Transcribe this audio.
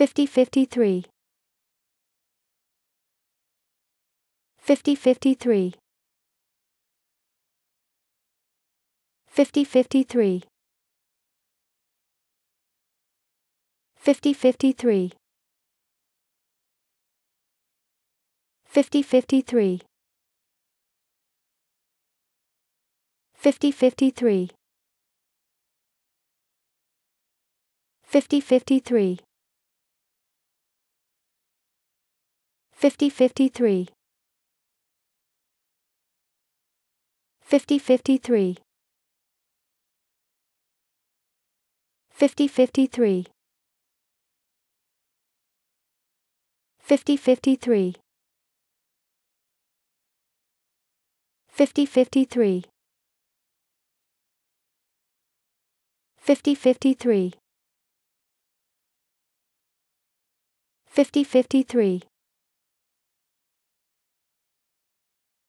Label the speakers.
Speaker 1: 5053 5053 5053 5053 5053 5053 5053 5053 5053 5053 5053 5053 5053 5053